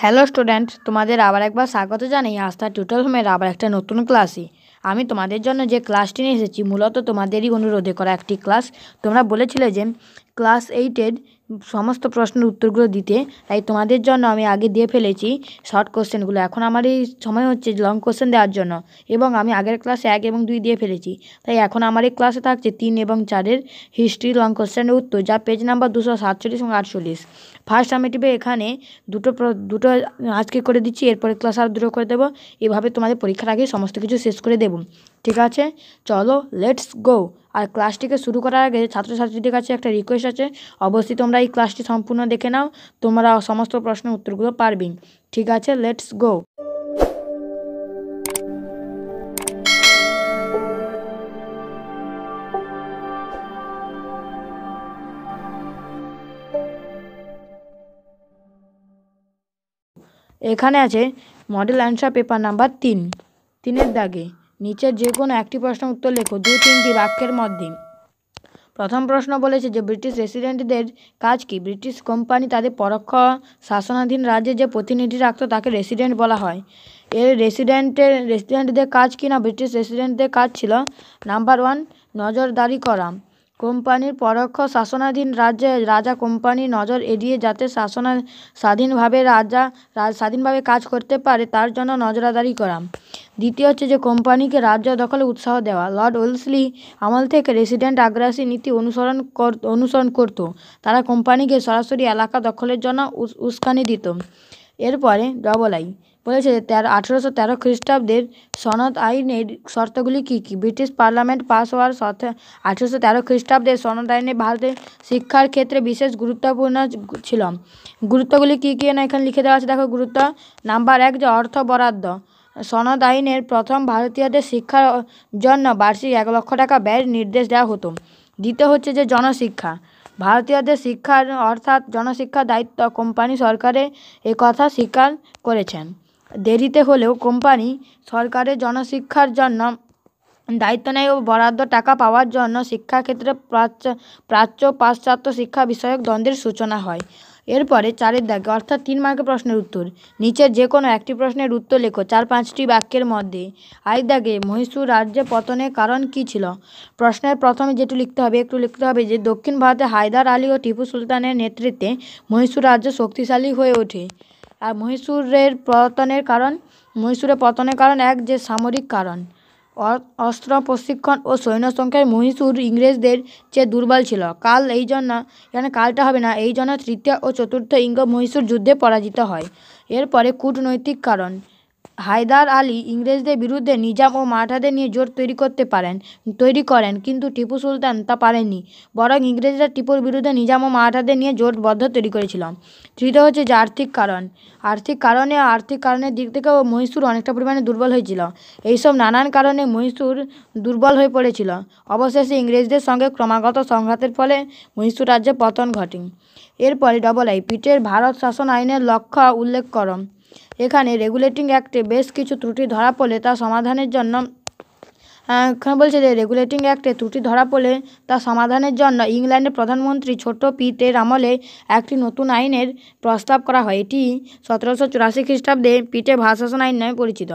hello student তোমাদের আবার একবার স্বাগত জানাই আস্থা টিউটার হোমের আবার একটা নতুন ক্লাসে আমি তোমাদের জন্য যে ক্লাসটি নিয়ে এসেছি মূলত তোমাদেরই অনুরোধে করা একটি ক্লাস তোমরা বলেছিলে যে ক্লাস এইটের সমস্ত প্রশ্নের উত্তরগুলো দিতে তাই তোমাদের জন্য আমি আগে দিয়ে ফেলেছি শর্ট কোশ্চেনগুলো এখন আমার এই সময় হচ্ছে লং কোশ্চেন দেওয়ার জন্য এবং আমি আগের ক্লাসে এক এবং দুই দিয়ে ফেলেছি তাই এখন আমার এই ক্লাসে থাকছে তিন এবং চারের হিস্ট্রি লং কোশ্চেনের উত্তর যা পেজ নাম্বার দুশো সাতচল্লিশ এবং আটচল্লিশ ফার্স্ট আমি টিপে এখানে দুটো দুটো আজকে করে দিচ্ছি এরপরে ক্লাস আর দুটো করে দেবো এভাবে তোমাদের পরীক্ষার আগে সমস্ত কিছু শেষ করে দেবো ঠিক আছে চলো লেটস গো আর ক্লাসটিকে শুরু করার আগে ছাত্রছাত্রীদের কাছে একটা রিকোয়েস্ট আছে অবশ্যই তোমরা এই ক্লাসটি সম্পূর্ণ দেখে নাও তোমরা সমস্ত প্রশ্নের উত্তরগুলো পারবি ঠিক আছে লেটস গো এখানে আছে মডেল অ্যান্সার পেপার নাম্বার তিন তিনের দাগে নিচে যে কোনো একটি প্রশ্ন উত্তর লেখো দু তিনটি বাক্যের মধ্যে প্রথম প্রশ্ন বলেছে যে ব্রিটিশ রেসিডেন্টদের কাজ কি ব্রিটিশ কোম্পানি তাদের পরোক্ষ শাসনাধীন রাজ্যে যে প্রতিনিধি রাখত তাকে রেসিডেন্ট বলা হয় এর রেসিডেন্টের রেসিডেন্টদের কাজ কি না ব্রিটিশ রেসিডেন্টদের কাজ ছিল নাম্বার ওয়ান নজরদারি করা কোম্পানির পরোক্ষ শাসনাধীন রাজ্যে রাজা কোম্পানির নজর এড়িয়ে যাতে শাসনা স্বাধীনভাবে রাজা স্বাধীনভাবে কাজ করতে পারে তার জন্য নজরদারি করা দ্বিতীয় হচ্ছে যে কোম্পানিকে রাজ্য দখলে উৎসাহ দেওয়া লর্ড ওলসলি আমল থেকে রেসিডেন্ট আগ্রাসী নীতি অনুসরণ অনুসরণ করত তারা কোম্পানিকে সরাসরি এলাকা দখলের জন্য উস উস্কানি দিত এরপরে ডবল আই বলেছে যে তেরো আঠেরোশো তেরো খ্রিস্টাব্দের সনদ আইনের শর্তগুলি কী কী ব্রিটিশ পার্লামেন্ট পাস হওয়ার শর্তে আঠেরোশো তেরো খ্রিস্টাব্দের সনদ আইনে ভারতের শিক্ষার ক্ষেত্রে বিশেষ গুরুত্বপূর্ণ ছিল গুরুত্বগুলি কী কী না এখানে লিখে দেওয়া আছে দেখো গুরুত্ব নাম্বার এক যে অর্থ বরাদ্দ সনদ আইনের প্রথম ভারতীয়দের শিক্ষার জন্য বার্ষিক এক লক্ষ টাকা ব্যয়ের নির্দেশ দেওয়া হতো দ্বিতীয় হচ্ছে যে জনশিক্ষা ভারতীয়দের শিক্ষার অর্থাৎ জনশিক্ষার দায়িত্ব কোম্পানি সরকারে একথা কথা স্বীকার করেছেন দেরিতে হলেও কোম্পানি সরকারের জনশিক্ষার জন্য দায়িত্ব নেয় ও বরাদ্দ টাকা পাওয়ার জন্য শিক্ষাক্ষেত্রে প্রাচ্য প্রাচ্য পাশ্চাত্য শিক্ষা বিষয়ক দ্বন্দ্বের সূচনা হয় এরপরে চারের দাগে অর্থাৎ তিন মার্কের প্রশ্নের উত্তর নিচের যে কোনো একটি প্রশ্নের উত্তর লেখো চার পাঁচটি বাক্যের মধ্যে আই দাগে মহীশূর রাজ্যে পতনের কারণ কি ছিল প্রশ্নের প্রথমে যেটু লিখতে হবে একটু লিখতে হবে যে দক্ষিণ ভারতে হায়দার আলী ও টিপু সুলতানের নেতৃত্বে মহীশূর রাজ্য শক্তিশালী হয়ে ওঠে আর মহীশূরের পতনের কারণ মহীশূরের পতনের কারণ এক যে সামরিক কারণ অস্ত্র প্রশিক্ষণ ও সৈন্য সংখ্যায় মহীশূর ইংরেজদের চেয়ে দুর্বল ছিল কাল এই জন্য এখানে কালটা হবে না এই জন্য তৃতীয় ও চতুর্থ ইঙ্গ মহীশূর যুদ্ধে পরাজিত হয় এরপরে কূটনৈতিক কারণ হায়দার আলী ইংরেজদের বিরুদ্ধে নিজাম ও মারাঠাদের নিয়ে জোট তৈরি করতে পারেন তৈরি করেন কিন্তু টিপু সুলতান তা পারেননি বরং ইংরেজরা টিপুর বিরুদ্ধে নিজাম ও মারাঠাদের নিয়ে জোটবদ্ধ তৈরি করেছিল তৃতীয় হচ্ছে যে আর্থিক কারণ আর্থিক কারণে আর্থিক কারণের দিক থেকেও মহীশূর অনেকটা পরিমাণে দুর্বল হয়েছিল এইসব নানান কারণে মহীশূর দুর্বল হয়ে পড়েছিল অবশেষে ইংরেজদের সঙ্গে ক্রমাগত সংঘাতের ফলে মহীশূর রাজ্যে পতন ঘটে এরপরে ডবল আই পিটের ভারত শাসন আইনের লক্ষ্য উল্লেখ করম এখানে রেগুলেটিং অ্যাক্টে বেশ কিছু ত্রুটি ধরা পড়লে তা সমাধানের জন্য বলছে যে রেগুলেটিং অ্যাক্টে ত্রুটি ধরা পড়লে তা সমাধানের জন্য ইংল্যান্ডের প্রধানমন্ত্রী ছোট পিটের আমলে একটি নতুন আইনের প্রস্তাব করা হয় এটি সতেরোশো চুরাশি খ্রিস্টাব্দে পিটে ভাষাশন আইন নামে পরিচিত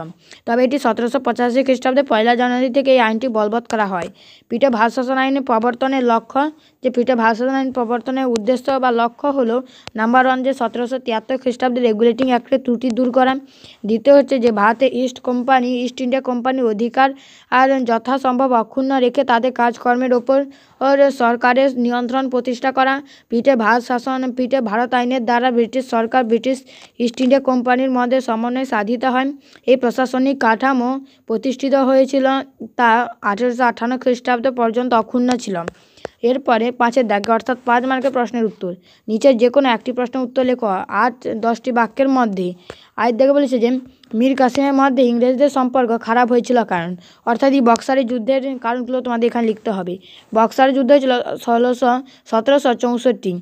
তবে এটি সতেরোশো পঁচাশি খ্রিস্টাব্দে পয়লা জানুয়ারি থেকে এই আইনটি বলবৎ করা হয় পিটে ভাষাশন আইনের প্রবর্তনের লক্ষ্য যে পিটে ভাষাশন আইন প্রবর্তনের উদ্দেশ্য বা লক্ষ্য হলো নাম্বার ওয়ান যে সতেরোশো তিয়াত্তর খ্রিস্টাব্দে রেগুলেটিং অ্যাক্টে ত্রুটি দূর করা দ্বিতীয় হচ্ছে যে ভারতে ইস্ট কোম্পানি ইস্ট ইন্ডিয়া কোম্পানির অধিকার আর যথাসম্ভব অক্ষুণ্ণ রেখে তাদের কাজকর্মের ওপর সরকারের নিয়ন্ত্রণ প্রতিষ্ঠা করা পিঠে ভারত শাসন পিঠে ভারত আইনের দ্বারা ব্রিটিশ সরকার ব্রিটিশ ইস্ট ইন্ডিয়া কোম্পানির মধ্যে সমন্বয় সাধিত হয় এই প্রশাসনিক কাঠামো প্রতিষ্ঠিত হয়েছিল তা আঠেরোশো আঠান্ন খ্রিস্টাব্দ পর্যন্ত অক্ষুণ্ণ ছিল এরপরে পাঁচের দাগে অর্থাৎ পাঁচ মার্কের প্রশ্নের উত্তর নিচের যে কোনো একটি প্রশ্নের উত্তর লেখো আট দশটি বাক্যের মধ্যে আয়ের দেখে বলেছে যে মীর কাসেমের মতে ইংরেজদের সম্পর্ক খারাপ হয়েছিল কারণ অর্থাৎ এই বক্সারের যুদ্ধের কারণগুলো তোমাদের এখানে লিখতে হবে বক্সারের যুদ্ধ হয়েছিল ষোলোশো সতেরোশো চৌষট্টি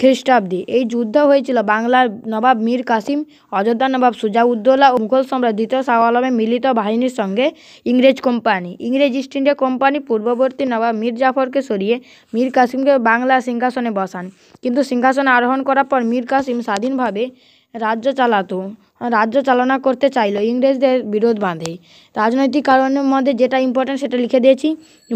খ্রিস্টাব্দে এই যুদ্ধ হয়েছিল বাংলার নবাব মীর কাসিম অযোধ্যা নবাব সুজাউদ্দৌলা ও মুঘল সম্রাট দ্বিতীয় শাহ আলমের মিলিত বাহিনীর সঙ্গে ইংরেজ কোম্পানি ইংরেজ ইস্ট ইন্ডিয়া কোম্পানি পূর্ববর্তী নবাব মীর জাফরকে সরিয়ে মীর কাসিমকে বাংলা সিংহাসনে বসান কিন্তু সিংহাসনে আরোহণ করার পর মীর কাসিম স্বাধীনভাবে রাজ্য চালাতো রাজ্য চালনা করতে চাইল ইংরেজদের বিরোধ বাঁধে রাজনৈতিক কারণের মধ্যে যেটা ইম্পর্ট্যান্ট সেটা লিখে দিয়েছি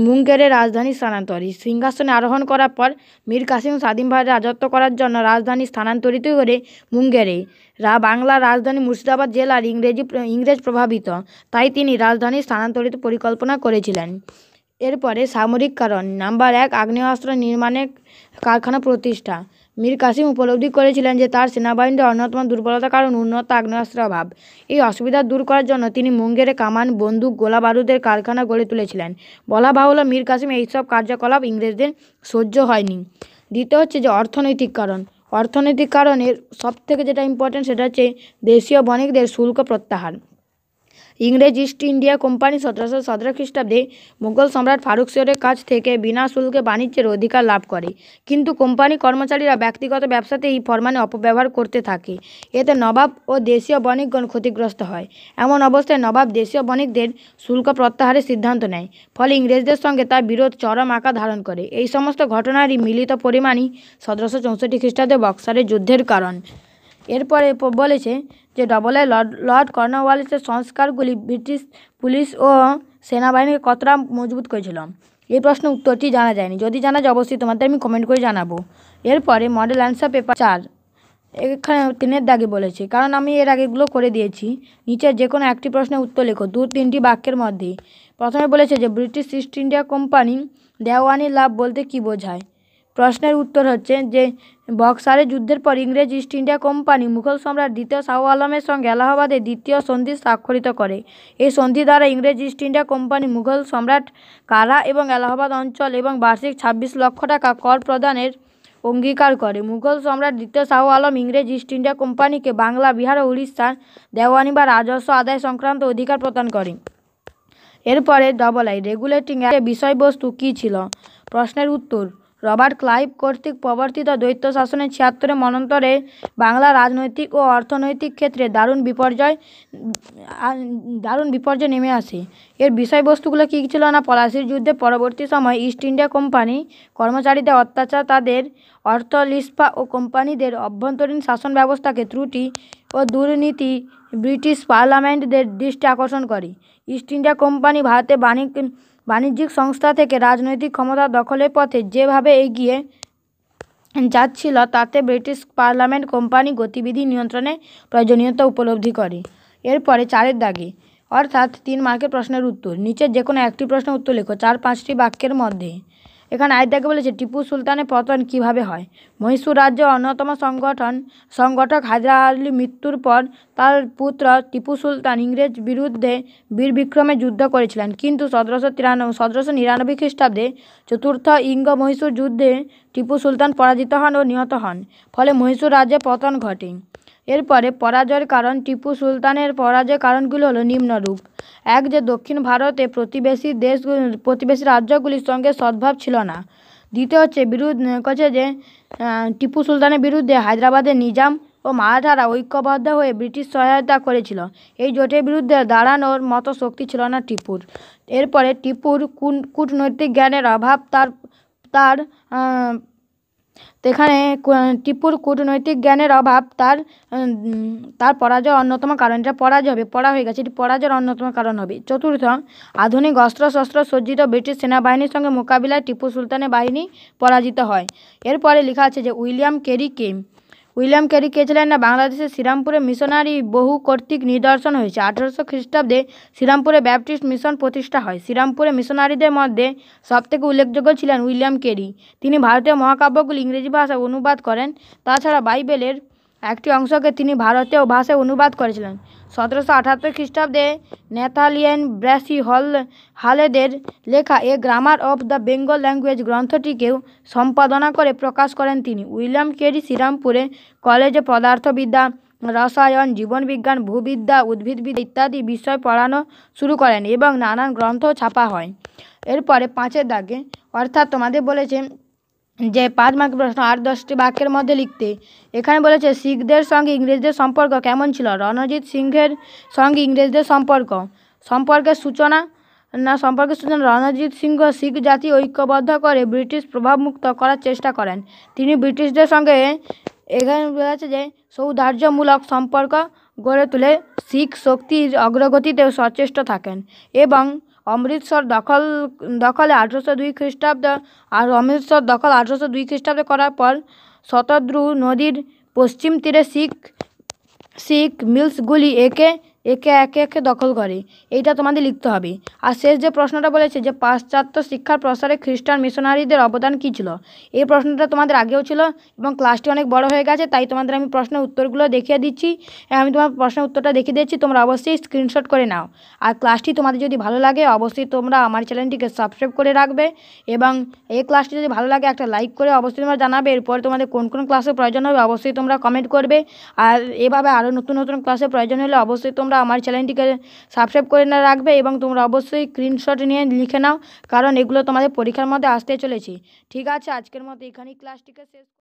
মুঙ্গেরের রাজধানী স্থানান্তরিত সিংহাসনে আরোহণ করার পর মীর কাসিম স্বাধীনভাবে রাজত্ব করার জন্য রাজধানী স্থানান্তরিত করে মুঙ্গেরে রা বাংলার রাজধানী মুর্শিদাবাদ জেলার ইংরেজি ইংরেজ প্রভাবিত তাই তিনি রাজধানী স্থানান্তরিত পরিকল্পনা করেছিলেন এরপরে সামরিক কারণ নাম্বার এক আগ্নেয়াস্ত্র নির্মাণের কারখানা প্রতিষ্ঠা মীর কাসিম উপলব্ধি করেছিলেন যে তার সেনাবাহিনীর অন্যতম দুর্বলতার কারণ উন্নত আগ্নেয়াস্ত্রের অভাব এই অসুবিধা দূর করার জন্য তিনি মুঙ্গেরে কামান বন্দুক গোলা বারুদের কারখানা গড়ে তুলেছিলেন বলা বাহুল্য মীর কাসিম এইসব কার্যকলাপ ইংরেজদের সহ্য হয়নি দ্বিতীয় হচ্ছে যে অর্থনৈতিক কারণ অর্থনৈতিক কারণের সবথেকে যেটা ইম্পর্টেন্ট সেটা হচ্ছে দেশীয় বণিকদের শুল্ক প্রত্যাহার ইংরেজ ইস্ট ইন্ডিয়া কোম্পানি সতেরোশো সতেরো খ্রিস্টাব্দে মুঘল সম্রাট ফারুক শেরের কাছ থেকে বিনা শুল্কে বাণিজ্যের অধিকার লাভ করে কিন্তু কোম্পানি কর্মচারীরা ব্যক্তিগত ব্যবসাতে এই ফরমানে অপব্যবহার করতে থাকে এতে নবাব ও দেশীয় বণিকগণ ক্ষতিগ্রস্ত হয় এমন অবস্থায় নবাব দেশীয় বণিকদের শুল্ক প্রত্যাহারের সিদ্ধান্ত নেয় ফলে ইংরেজদের সঙ্গে তার বিরোধ চরম আকার ধারণ করে এই সমস্ত ঘটনারই মিলিত পরিমাণই সতেরোশো চৌষট্টি খ্রিস্টাব্দে বক্সারের যুদ্ধের কারণ এরপরে বলেছে যে ডবলে লর্ড কর্নওয়ালিসের সংস্কারগুলি ব্রিটিশ পুলিশ ও সেনাবাহিনীকে কতটা মজবুত করেছিল এই প্রশ্ন উত্তরটি জানা যায়নি যদি জানা যায় অবশ্যই তোমাদের আমি কমেন্ট করে জানাবো এরপরে মডেল অ্যান্সার পেপার চার এখানে তিনের দাগে বলেছে কারণ আমি এর আগেগুলো করে দিয়েছি নিচের যে কোনো একটি প্রশ্নের উত্তর লেখো দু তিনটি বাক্যের মধ্যে প্রথমে বলেছে যে ব্রিটিশ ইস্ট ইন্ডিয়া কোম্পানি দেওয়ানি লাভ বলতে কি বোঝায় প্রশ্নের উত্তর হচ্ছে যে বক্সারের যুদ্ধের পর ইংরেজ ইস্ট ইন্ডিয়া কোম্পানি মুঘল সম্রাট দ্বিতীয় শাহ আলমের সঙ্গে এলাহাবাদে দ্বিতীয় সন্ধি স্বাক্ষরিত করে এই সন্ধি দ্বারা ইংরেজ ইস্ট ইন্ডিয়া কোম্পানি মুঘল সম্রাট কারা এবং এলাহাবাদ অঞ্চল এবং বার্ষিক ছাব্বিশ লক্ষ টাকা কর প্রদানের অঙ্গীকার করে মুঘল সম্রাট দ্বিতীয় শাহ আলম ইংরেজ ইস্ট ইন্ডিয়া কোম্পানিকে বাংলা বিহার ও উড়িষ্যার দেওয়ানি বা রাজস্ব আদায় সংক্রান্ত অধিকার প্রদান করে এরপরে ডবল আই রেগুলেটিং বিষয়বস্তু কী ছিল প্রশ্নের উত্তর রবার্ট ক্লাইভ কর্তৃক প্রবর্তিত দ্বৈত শাসনের ছিয়াত্তরের মনন্তরে বাংলা রাজনৈতিক ও অর্থনৈতিক ক্ষেত্রে দারুণ বিপর্যয় দারুণ বিপর্যয় নেমে আসে এর বিষয়বস্তুগুলো কী ছিল না পলাশির যুদ্ধে পরবর্তী সময় ইস্ট ইন্ডিয়া কোম্পানি কর্মচারীদের অত্যাচার তাদের অর্থ লিস্পা ও কোম্পানিদের অভ্যন্তরীণ শাসন ব্যবস্থাকে ত্রুটি ও দুর্নীতি ব্রিটিশ পার্লামেন্টদের দৃষ্টি আকর্ষণ করে ইস্ট ইন্ডিয়া কোম্পানি ভারতে বাণিজ্য বাণিজ্যিক সংস্থা থেকে রাজনৈতিক ক্ষমতা দখলের পথে যেভাবে এগিয়ে যাচ্ছিল তাতে ব্রিটিশ পার্লামেন্ট কোম্পানি গতিবিধি নিয়ন্ত্রণে প্রয়োজনীয়তা উপলব্ধি করে এরপরে চারের দাগে অর্থাৎ তিন মার্কের প্রশ্নের উত্তর নিচের যে কোনো একটি প্রশ্ন উত্তর লেখো চার পাঁচটি বাক্যের মধ্যে এখানে আয়দাকে বলেছে টিপু সুলতানের পতন কিভাবে হয় মহীশূর রাজ্যের অন্যতম সংগঠন সংগঠক হাজার আলী মৃত্যুর পর তার পুত্র টিপু সুলতান ইংরেজ বিরুদ্ধে বীর বিক্রমে যুদ্ধ করেছিলেন কিন্তু সতেরোশো তিরানব্বই সতেরোশো নিরানব্বই খ্রিস্টাব্দে চতুর্থ ইঙ্গ মহীশূর যুদ্ধে টিপু সুলতান পরাজিত হন ও নিহত হন ফলে মহীশূর রাজ্যে পতন ঘটে এরপরে পরাজয়ের কারণ টিপু সুলতানের পরাজয়ের কারণগুলি হলো নিম্নরূপ এক যে দক্ষিণ ভারতে প্রতিবেশী দেশ প্রতিবেশী রাজ্যগুলির সঙ্গে সদ্ভাব ছিল না দ্বিতীয় হচ্ছে বিরুদ্ধ করছে যে টিপু সুলতানের বিরুদ্ধে হায়দ্রাবাদের নিজাম ও মারাঠারা ঐক্যবদ্ধ হয়ে ব্রিটিশ সহায়তা করেছিল এই জোটের বিরুদ্ধে দাঁড়ানোর মতো শক্তি ছিল না টিপুর এরপরে টিপুর কূটনৈতিক জ্ঞানের অভাব তার তার তো এখানে টিপুর কূটনৈতিক জ্ঞানের অভাব তার তার পরাজয় অন্যতম কারণ এটা পরাজয় হবে পড়া হয়ে গেছে এটি পরাজয়ের অন্যতম কারণ হবে চতুর্থ আধুনিক অস্ত্রশস্ত্র সজ্জিত ব্রিটিশ সেনাবাহিনীর সঙ্গে মোকাবিলায় টিপু সুলতানের বাহিনী পরাজিত হয় এরপরে লেখা আছে যে উইলিয়াম কেরিকে উইলিয়াম ক্যারি কে ছিলেন না বাংলাদেশের শ্রীরামপুরে মিশনারি বহু কর্তৃক নিদর্শন হয়েছে আঠারোশো খ্রিস্টাব্দে শ্রীরামপুরে ব্যাপটিস্ট মিশন প্রতিষ্ঠা হয় শ্রীরামপুরে মিশনারিদের মধ্যে সবথেকে উল্লেখযোগ্য ছিলেন উইলিয়াম কেরি তিনি ভারতীয় মহাকাব্যগুলি ইংরেজি ভাষায় অনুবাদ করেন তাছাড়া বাইবেলের একটি অংশকে তিনি ভারতীয় ভাষায় অনুবাদ করেছিলেন সতেরোশো আঠাত্তর খ্রিস্টাব্দে নেথালিয়ান ব্র্যাসি হল হালেদের লেখা a grammar of the Bengal language গ্রন্থটিকেও সম্পাদনা করে প্রকাশ করেন তিনি উইলিয়াম কেরি শ্রীরামপুরে কলেজে পদার্থবিদ্যা রসায়ন জীবনবিজ্ঞান ভূবিদ্যা উদ্ভিদবিদ্যা ইত্যাদি বিষয় পড়ানো শুরু করেন এবং নানান গ্রন্থ ছাপা হয় এরপরে পাঁচের দাগে অর্থাৎ তোমাদের বলেছে যে পাঁচ মার্কের প্রশ্ন আর দশটি বাক্যের মধ্যে লিখতে এখানে বলেছে শিখদের সঙ্গে ইংরেজদের সম্পর্ক কেমন ছিল রণজিৎ সিংহের সঙ্গে ইংরেজদের সম্পর্ক সম্পর্কের সূচনা না সম্পর্কের সূচনা রণজিৎ সিংহ শিখ জাতি ঐক্যবদ্ধ করে ব্রিটিশ প্রভাবমুক্ত করার চেষ্টা করেন তিনি ব্রিটিশদের সঙ্গে এখানে বলেছে যে সৌধার্যমূলক সম্পর্ক গড়ে তুলে শিখ শক্তির অগ্রগতিতেও সচেষ্ট থাকেন এবং অমৃতসর দখল দখলে আঠেরোশো দুই খ্রিস্টাব্দ আর অমৃতসর দখল আঠেরোশো দুই খ্রিস্টাব্দে করার পর শতদ্রু নদীর পশ্চিম তীরে শিখ শিখ মিলসগুলি একে একে একে একে দখল করে এইটা তোমাদের লিখতে হবে আর শেষ যে প্রশ্নটা বলেছে যে পাশ্চাত্য শিক্ষার প্রসারে খ্রিস্টান মিশনারিদের অবদান কী ছিল এই প্রশ্নটা তোমাদের আগেও ছিল এবং ক্লাসটি অনেক বড় হয়ে গেছে তাই তোমাদের আমি প্রশ্নের উত্তরগুলো দেখিয়ে দিচ্ছি আমি তোমার প্রশ্নের উত্তরটা দেখিয়ে দিচ্ছি তোমরা অবশ্যই স্ক্রিনশট করে নাও আর ক্লাসটি তোমাদের যদি ভালো লাগে অবশ্যই তোমরা আমার চ্যানেলটিকে সাবস্ক্রাইব করে রাখবে এবং এই ক্লাসটি যদি ভালো লাগে একটা লাইক করে অবশ্যই তোমরা জানাবে এরপরে তোমাদের কোন কোন ক্লাসের প্রয়োজন হবে অবশ্যই তোমরা কমেন্ট করবে আর এভাবে আরও নতুন নতুন ক্লাসের প্রয়োজন হলে অবশ্যই তোমরা তোমরা আমার চ্যানেলটিকে সাবস্ক্রাইব করে না রাখবে এবং তোমরা অবশ্যই স্ক্রিনশট নিয়ে লিখে নাও কারণ এগুলো তোমাদের পরীক্ষার মধ্যে আসতে চলেছে ঠিক আছে আজকের মতো এখানেই ক্লাসটিকে শেষ